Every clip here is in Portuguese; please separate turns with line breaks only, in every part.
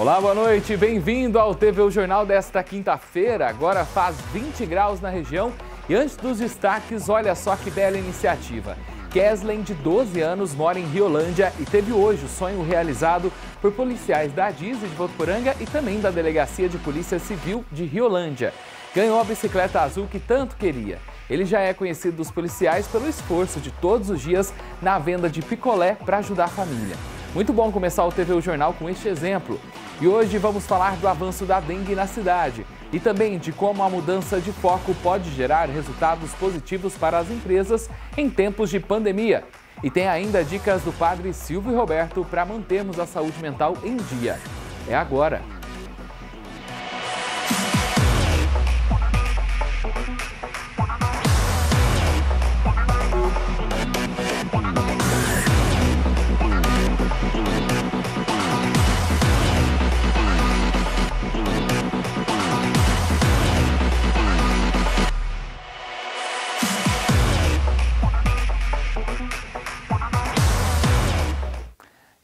Olá, boa noite. Bem-vindo ao TV o Jornal desta quinta-feira. Agora faz 20 graus na região. E antes dos destaques, olha só que bela iniciativa. Keslen, de 12 anos, mora em Riolândia e teve hoje o sonho realizado por policiais da Diz de Votoporanga e também da Delegacia de Polícia Civil de Riolândia. Ganhou a bicicleta azul que tanto queria. Ele já é conhecido dos policiais pelo esforço de todos os dias na venda de picolé para ajudar a família. Muito bom começar o TV o Jornal com este exemplo. E hoje vamos falar do avanço da dengue na cidade e também de como a mudança de foco pode gerar resultados positivos para as empresas em tempos de pandemia. E tem ainda dicas do padre Silvio Roberto para mantermos a saúde mental em dia. É agora!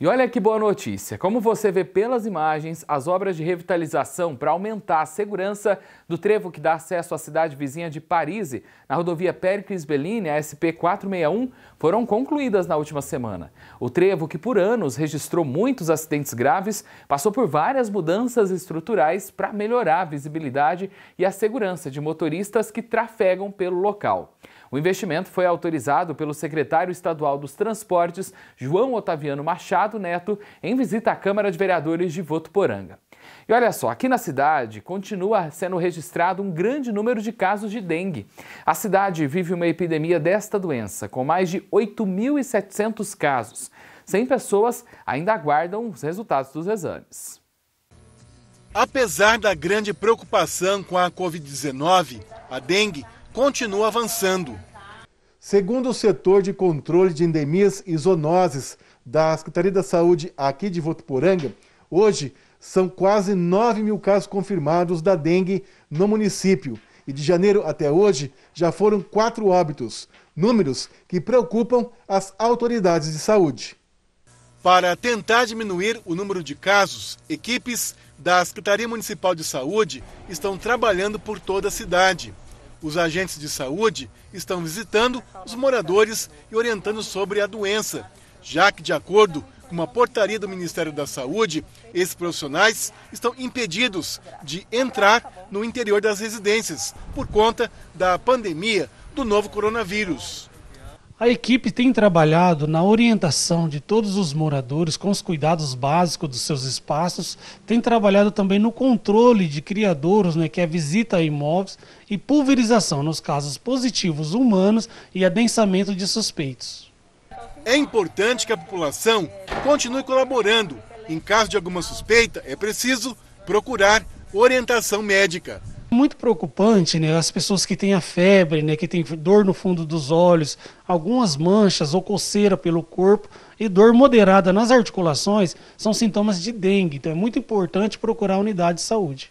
E olha que boa notícia! Como você vê pelas imagens, as obras de revitalização para aumentar a segurança do trevo que dá acesso à cidade vizinha de Paris, na rodovia Pericles Belline, a SP 461, foram concluídas na última semana. O trevo, que por anos registrou muitos acidentes graves, passou por várias mudanças estruturais para melhorar a visibilidade e a segurança de motoristas que trafegam pelo local. O investimento foi autorizado pelo secretário estadual dos Transportes, João Otaviano Machado Neto, em visita à Câmara de Vereadores de Votuporanga. E olha só, aqui na cidade continua sendo registrado um grande número de casos de dengue. A cidade vive uma epidemia desta doença, com mais de 8.700 casos. 100 pessoas ainda aguardam os resultados dos exames.
Apesar da grande preocupação com a Covid-19, a dengue continua avançando. Segundo o setor de controle de endemias e zoonoses da Secretaria da Saúde aqui de Votuporanga, hoje são quase 9 mil casos confirmados da dengue no município. E de janeiro até hoje já foram quatro óbitos, números que preocupam as autoridades de saúde. Para tentar diminuir o número de casos, equipes da Secretaria Municipal de Saúde estão trabalhando por toda a cidade. Os agentes de saúde estão visitando os moradores e orientando sobre a doença, já que, de acordo com uma portaria do Ministério da Saúde, esses profissionais estão impedidos de entrar no interior das residências por conta da pandemia do novo coronavírus. A equipe tem
trabalhado na orientação de todos os moradores com os cuidados básicos dos seus espaços, tem trabalhado também no controle de criadouros, né, que é visita a imóveis, e pulverização nos casos positivos humanos e adensamento de suspeitos.
É importante que a população continue colaborando. Em caso de alguma suspeita, é preciso procurar orientação médica
muito preocupante, né? As pessoas que têm a febre, né? Que têm dor no fundo dos olhos, algumas manchas ou coceira pelo corpo e dor moderada nas articulações são sintomas de dengue. Então é muito importante procurar a unidade de saúde.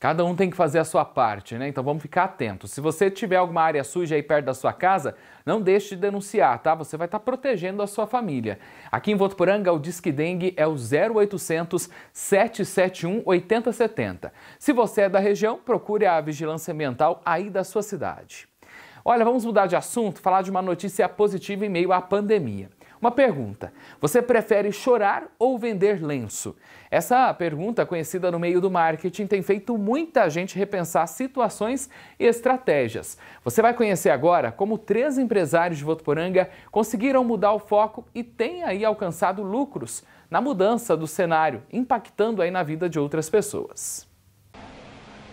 Cada um tem que fazer a sua parte, né? Então vamos ficar atentos. Se você tiver alguma área suja aí perto da sua casa, não deixe de denunciar, tá? Você vai estar tá protegendo a sua família. Aqui em Votuporanga, o Disque Dengue é o 0800 771 8070. Se você é da região, procure a Vigilância Ambiental aí da sua cidade. Olha, vamos mudar de assunto, falar de uma notícia positiva em meio à pandemia. Uma pergunta: você prefere chorar ou vender lenço? Essa pergunta, conhecida no meio do marketing, tem feito muita gente repensar situações e estratégias. Você vai conhecer agora como três empresários de Votuporanga conseguiram mudar o foco e têm aí alcançado lucros na mudança do cenário, impactando aí na vida de outras pessoas.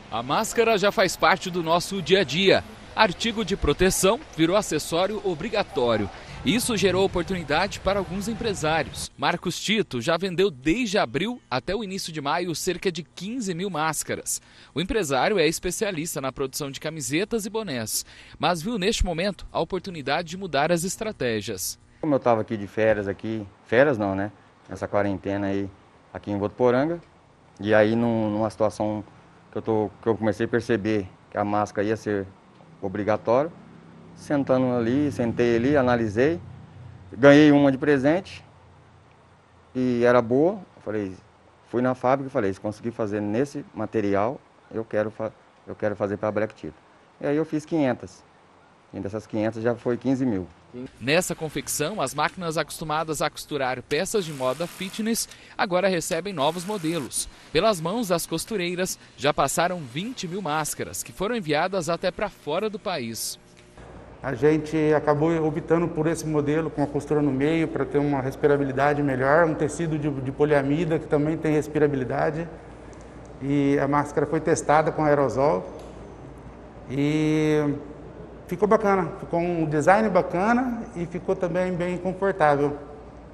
A máscara já faz parte do nosso dia a dia. Artigo de proteção virou acessório obrigatório isso gerou oportunidade para alguns empresários. Marcos Tito já vendeu desde abril até o início de maio cerca de 15 mil máscaras. O empresário é especialista na produção de camisetas e bonés, mas viu neste momento a oportunidade de mudar as estratégias.
Como eu estava aqui de férias aqui, férias não, né? Nessa quarentena aí aqui em Votuporanga. E aí numa situação que eu, tô, que eu comecei a perceber que a máscara ia ser obrigatória, sentando ali, sentei ali, analisei. Ganhei uma de presente e era boa. Falei, fui na fábrica e falei, se conseguir fazer nesse material, eu quero, eu quero fazer para a Black Tito. E aí eu fiz 500. E dessas 500 já foi 15 mil.
Nessa confecção, as máquinas acostumadas a costurar peças de moda fitness agora recebem novos modelos. Pelas mãos das costureiras, já passaram 20 mil máscaras que foram enviadas até para fora do país
a gente acabou optando por esse modelo com a costura no meio para ter uma respirabilidade melhor, um tecido de, de, poliamida que também tem respirabilidade. E a máscara foi testada com aerosol e ficou bacana, ficou um design bacana e ficou também bem confortável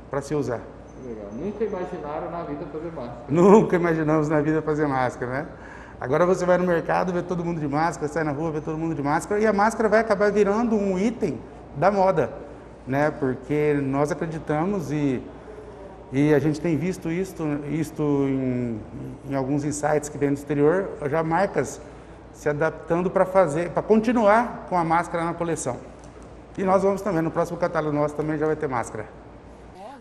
para se usar.
Legal. Nunca imaginaram na vida fazer máscara.
Nunca imaginamos na vida fazer máscara, né? Agora você vai no mercado, vê todo mundo de máscara, sai na rua, vê todo mundo de máscara, e a máscara vai acabar virando um item da moda, né? Porque nós acreditamos e, e a gente tem visto isto, isto em, em alguns insights que vem do exterior, já marcas se adaptando para fazer, para continuar com a máscara na coleção. E nós vamos também, no próximo catálogo nosso também já vai ter máscara.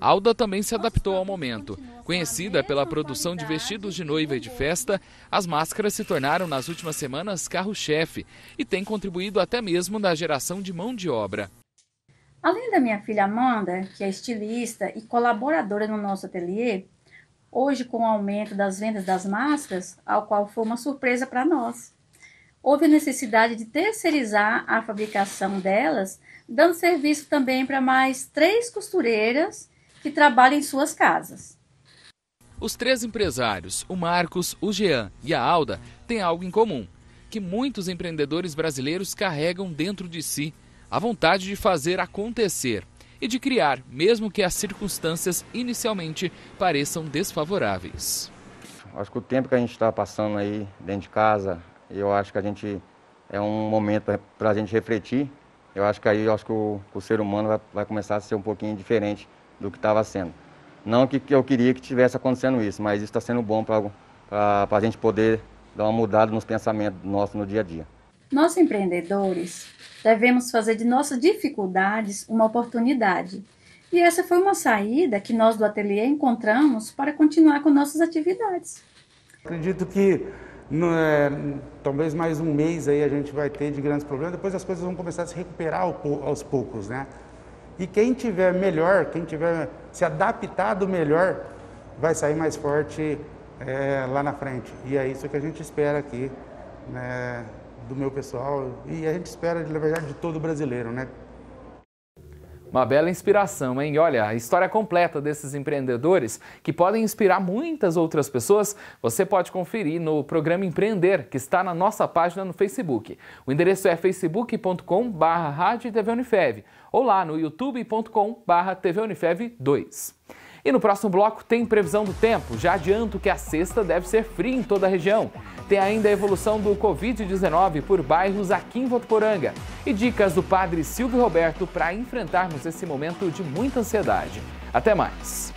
Alda também se adaptou ao momento. Conhecida pela produção de vestidos de noiva e de festa, as máscaras se tornaram nas últimas semanas carro-chefe e têm contribuído até mesmo na geração de mão de obra.
Além da minha filha Amanda, que é estilista e colaboradora no nosso ateliê, hoje com o aumento das vendas das máscaras, ao qual foi uma surpresa para nós, houve a necessidade de terceirizar a fabricação delas, dando serviço também para mais três costureiras que trabalham em suas casas.
Os três empresários, o Marcos, o Jean e a Alda, têm algo em comum, que muitos empreendedores brasileiros carregam dentro de si, a vontade de fazer acontecer e de criar, mesmo que as circunstâncias inicialmente pareçam desfavoráveis.
Acho que o tempo que a gente está passando aí dentro de casa, eu acho que a gente é um momento para a gente refletir. Eu acho que aí eu acho que o, o ser humano vai, vai começar a ser um pouquinho diferente do que estava sendo. Não que, que eu queria que tivesse acontecendo isso, mas isso está sendo bom para a gente poder dar uma mudada nos pensamentos nossos no dia a dia. Nós empreendedores devemos fazer de nossas dificuldades uma oportunidade. E essa foi uma saída que nós do ateliê encontramos para continuar com nossas atividades.
Acredito que no, é, talvez mais um mês aí a gente vai ter de grandes problemas, depois as coisas vão começar a se recuperar aos poucos, né? E quem tiver melhor, quem tiver se adaptado melhor, vai sair mais forte é, lá na frente. E é isso que a gente espera aqui né, do meu pessoal e a gente espera, na verdade, de todo brasileiro, né?
Uma bela inspiração, hein? Olha, a história completa desses empreendedores que podem inspirar muitas outras pessoas, você pode conferir no programa Empreender, que está na nossa página no Facebook. O endereço é facebook.com.br Rádio TV Unifev ou lá no youtube.com.br TV Unifev 2. E no próximo bloco tem previsão do tempo. Já adianto que a sexta deve ser fria em toda a região. Tem ainda a evolução do Covid-19 por bairros aqui em Votuporanga e dicas do padre Silvio Roberto para enfrentarmos esse momento de muita ansiedade. Até mais!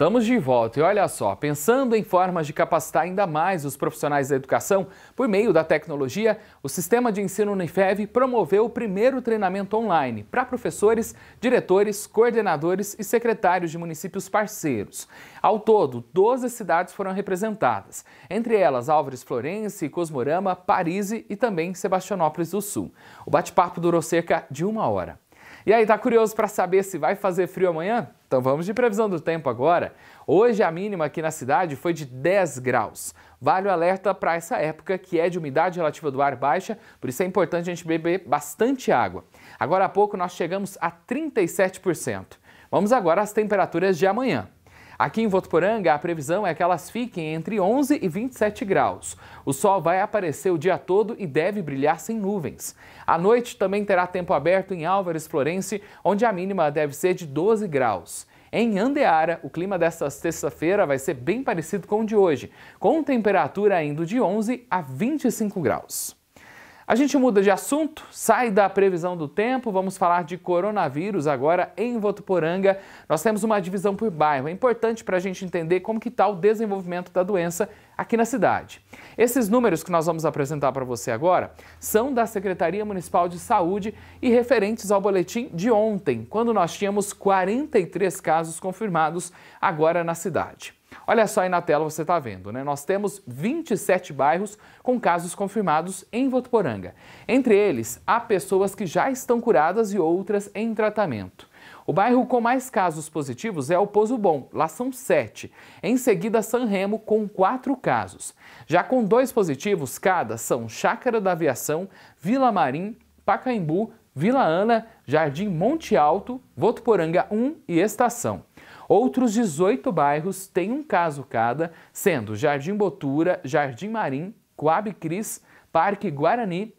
Estamos de volta e olha só, pensando em formas de capacitar ainda mais os profissionais da educação por meio da tecnologia, o sistema de ensino Unifev promoveu o primeiro treinamento online para professores, diretores, coordenadores e secretários de municípios parceiros. Ao todo, 12 cidades foram representadas, entre elas Álvares Florence, Cosmorama, Paris e também Sebastianópolis do Sul. O bate-papo durou cerca de uma hora. E aí, tá curioso para saber se vai fazer frio amanhã? Então vamos de previsão do tempo agora. Hoje a mínima aqui na cidade foi de 10 graus. Vale o alerta para essa época que é de umidade relativa do ar baixa, por isso é importante a gente beber bastante água. Agora há pouco nós chegamos a 37%. Vamos agora às temperaturas de amanhã. Aqui em Votuporanga, a previsão é que elas fiquem entre 11 e 27 graus. O sol vai aparecer o dia todo e deve brilhar sem nuvens. À noite também terá tempo aberto em Álvares Florense, onde a mínima deve ser de 12 graus. Em Andeara, o clima desta sexta-feira vai ser bem parecido com o de hoje, com temperatura indo de 11 a 25 graus. A gente muda de assunto, sai da previsão do tempo, vamos falar de coronavírus agora em Votuporanga. Nós temos uma divisão por bairro, é importante para a gente entender como que está o desenvolvimento da doença aqui na cidade. Esses números que nós vamos apresentar para você agora são da Secretaria Municipal de Saúde e referentes ao boletim de ontem, quando nós tínhamos 43 casos confirmados agora na cidade. Olha só aí na tela você está vendo, né? Nós temos 27 bairros com casos confirmados em Votuporanga. Entre eles, há pessoas que já estão curadas e outras em tratamento. O bairro com mais casos positivos é o Pozo Bom, lá são sete. Em seguida, San Remo, com quatro casos. Já com dois positivos, cada são Chácara da Aviação, Vila Marim, Pacaembu, Vila Ana, Jardim Monte Alto, Votuporanga 1 e Estação. Outros 18 bairros têm um caso cada, sendo Jardim Botura, Jardim Marim, Coab Cris, Parque Guarani,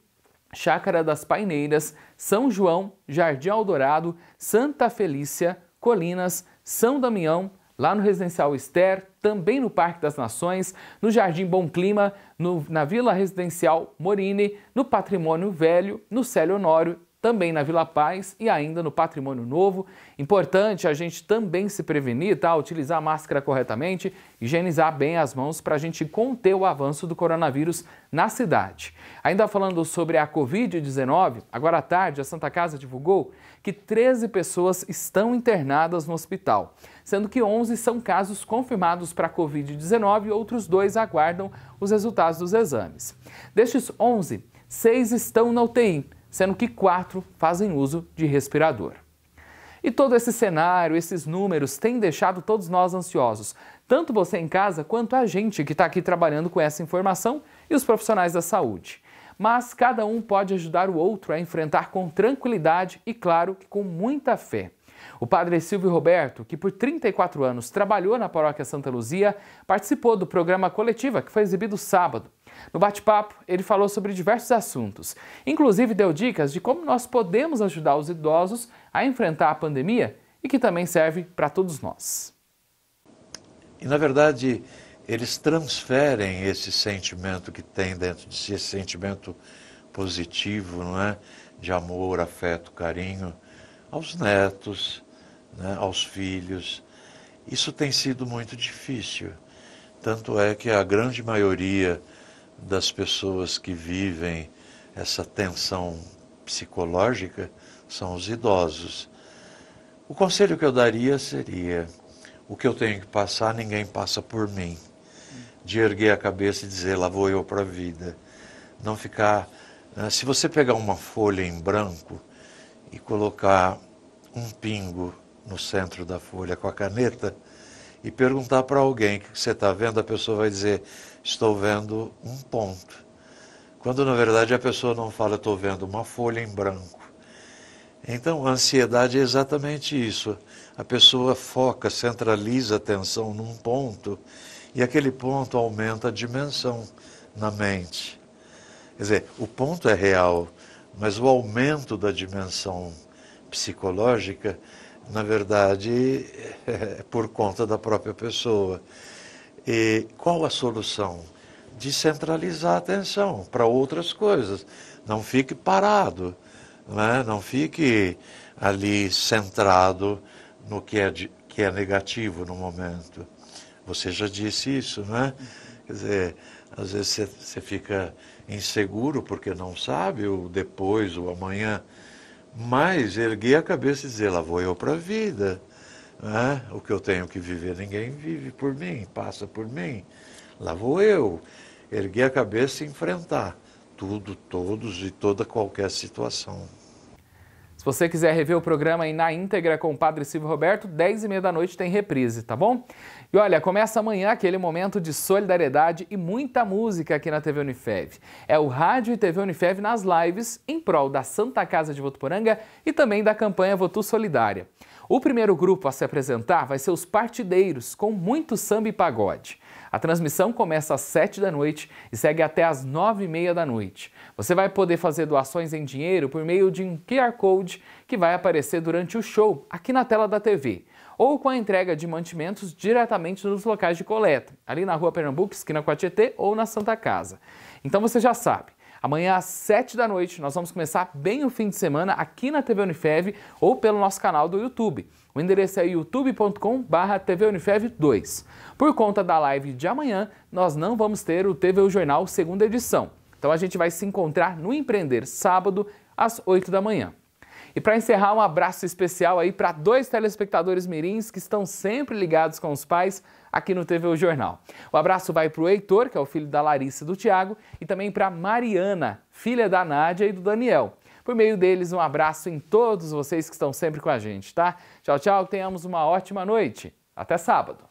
Chácara das Paineiras, São João, Jardim Aldorado, Santa Felícia, Colinas, São Damião, lá no Residencial Esther, também no Parque das Nações, no Jardim Bom Clima, no, na Vila Residencial Morini, no Patrimônio Velho, no Célio Honório também na Vila Paz e ainda no Patrimônio Novo. Importante a gente também se prevenir, tá? Utilizar a máscara corretamente, higienizar bem as mãos para a gente conter o avanço do coronavírus na cidade. Ainda falando sobre a Covid-19, agora à tarde a Santa Casa divulgou que 13 pessoas estão internadas no hospital, sendo que 11 são casos confirmados para a Covid-19 e outros dois aguardam os resultados dos exames. Destes 11, seis estão na UTI sendo que quatro fazem uso de respirador. E todo esse cenário, esses números, têm deixado todos nós ansiosos, tanto você em casa quanto a gente que está aqui trabalhando com essa informação e os profissionais da saúde. Mas cada um pode ajudar o outro a enfrentar com tranquilidade e, claro, com muita fé. O padre Silvio Roberto, que por 34 anos trabalhou na paróquia Santa Luzia, participou do programa Coletiva, que foi exibido sábado. No bate-papo, ele falou sobre diversos assuntos, inclusive deu dicas de como nós podemos ajudar os idosos a enfrentar a pandemia e que também serve para todos nós.
E, na verdade, eles transferem esse sentimento que tem dentro de si, esse sentimento positivo, não é? De amor, afeto, carinho aos netos, né, aos filhos. Isso tem sido muito difícil. Tanto é que a grande maioria das pessoas que vivem essa tensão psicológica são os idosos. O conselho que eu daria seria: o que eu tenho que passar, ninguém passa por mim. De erguer a cabeça e dizer, lá vou eu para a vida. Não ficar. Né, se você pegar uma folha em branco e colocar um pingo no centro da folha com a caneta e perguntar para alguém o que você está vendo, a pessoa vai dizer: Estou vendo um ponto. Quando na verdade a pessoa não fala, estou vendo uma folha em branco. Então, a ansiedade é exatamente isso. A pessoa foca, centraliza a atenção num ponto e aquele ponto aumenta a dimensão na mente. Quer dizer, o ponto é real, mas o aumento da dimensão psicológica, na verdade, é por conta da própria pessoa. E qual a solução? Descentralizar a atenção para outras coisas. Não fique parado, né? não fique ali centrado no que é, de, que é negativo no momento. Você já disse isso, né? Quer dizer, às vezes você, você fica inseguro porque não sabe o depois, o amanhã, mas erguer a cabeça e dizer: lá vou eu para a vida. Né? O que eu tenho que viver, ninguém vive por mim, passa por mim. Lá vou eu. Erguer a cabeça e enfrentar tudo, todos e toda qualquer situação.
Se você quiser rever o programa aí na íntegra com o Padre Silvio Roberto, 10 e meia da noite tem reprise, tá bom? E olha, começa amanhã aquele momento de solidariedade e muita música aqui na TV Unifev. É o Rádio e TV Unifev nas lives em prol da Santa Casa de Votuporanga e também da campanha Votu Solidária. O primeiro grupo a se apresentar vai ser os Partideiros, com muito samba e pagode. A transmissão começa às 7 da noite e segue até às 9 e meia da noite. Você vai poder fazer doações em dinheiro por meio de um QR Code que vai aparecer durante o show aqui na tela da TV ou com a entrega de mantimentos diretamente nos locais de coleta, ali na Rua Pernambuco, esquina com ou na Santa Casa. Então você já sabe, Amanhã às 7 da noite nós vamos começar bem o fim de semana aqui na TV Unifev ou pelo nosso canal do YouTube. O endereço é youtube.com.br tvunifev2. Por conta da live de amanhã, nós não vamos ter o TV Jornal segunda edição. Então a gente vai se encontrar no Empreender sábado às 8 da manhã. E para encerrar, um abraço especial aí para dois telespectadores mirins que estão sempre ligados com os pais aqui no TV O Jornal. O abraço vai para o Heitor, que é o filho da Larissa e do Tiago, e também para Mariana, filha da Nádia e do Daniel. Por meio deles, um abraço em todos vocês que estão sempre com a gente, tá? Tchau, tchau, tenhamos uma ótima noite. Até sábado.